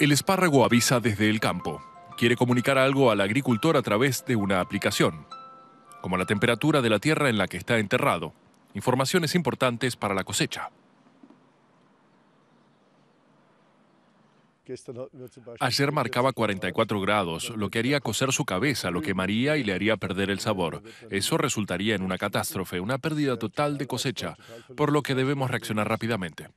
El espárrago avisa desde el campo. Quiere comunicar algo al agricultor a través de una aplicación, como la temperatura de la tierra en la que está enterrado, informaciones importantes para la cosecha. Ayer marcaba 44 grados, lo que haría coser su cabeza, lo quemaría y le haría perder el sabor. Eso resultaría en una catástrofe, una pérdida total de cosecha, por lo que debemos reaccionar rápidamente.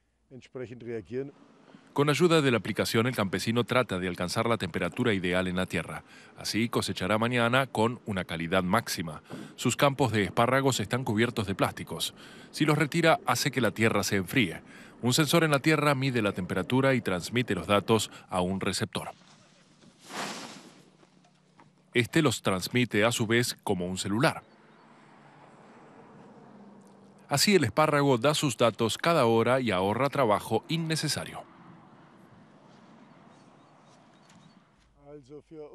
Con ayuda de la aplicación, el campesino trata de alcanzar la temperatura ideal en la tierra. Así cosechará mañana con una calidad máxima. Sus campos de espárragos están cubiertos de plásticos. Si los retira, hace que la tierra se enfríe. Un sensor en la tierra mide la temperatura y transmite los datos a un receptor. Este los transmite a su vez como un celular. Así el espárrago da sus datos cada hora y ahorra trabajo innecesario.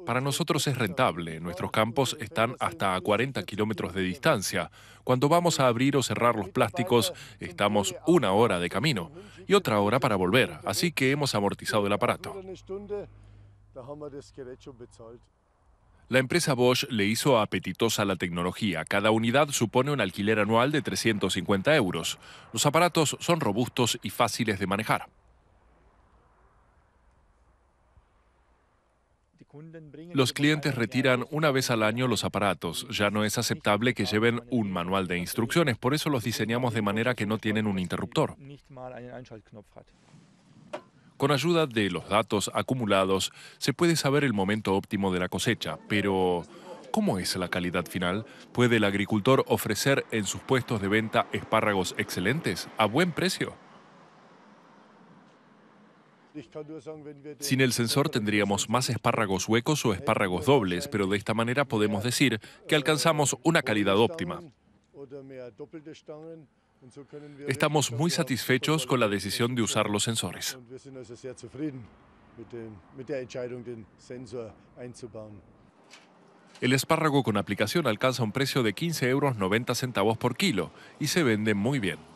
Para nosotros es rentable, nuestros campos están hasta a 40 kilómetros de distancia. Cuando vamos a abrir o cerrar los plásticos, estamos una hora de camino y otra hora para volver, así que hemos amortizado el aparato. La empresa Bosch le hizo apetitosa la tecnología. Cada unidad supone un alquiler anual de 350 euros. Los aparatos son robustos y fáciles de manejar. Los clientes retiran una vez al año los aparatos. Ya no es aceptable que lleven un manual de instrucciones, por eso los diseñamos de manera que no tienen un interruptor. Con ayuda de los datos acumulados, se puede saber el momento óptimo de la cosecha, pero ¿cómo es la calidad final? ¿Puede el agricultor ofrecer en sus puestos de venta espárragos excelentes a buen precio? Sin el sensor tendríamos más espárragos huecos o espárragos dobles, pero de esta manera podemos decir que alcanzamos una calidad óptima. Estamos muy satisfechos con la decisión de usar los sensores. El espárrago con aplicación alcanza un precio de 15,90 euros por kilo y se vende muy bien.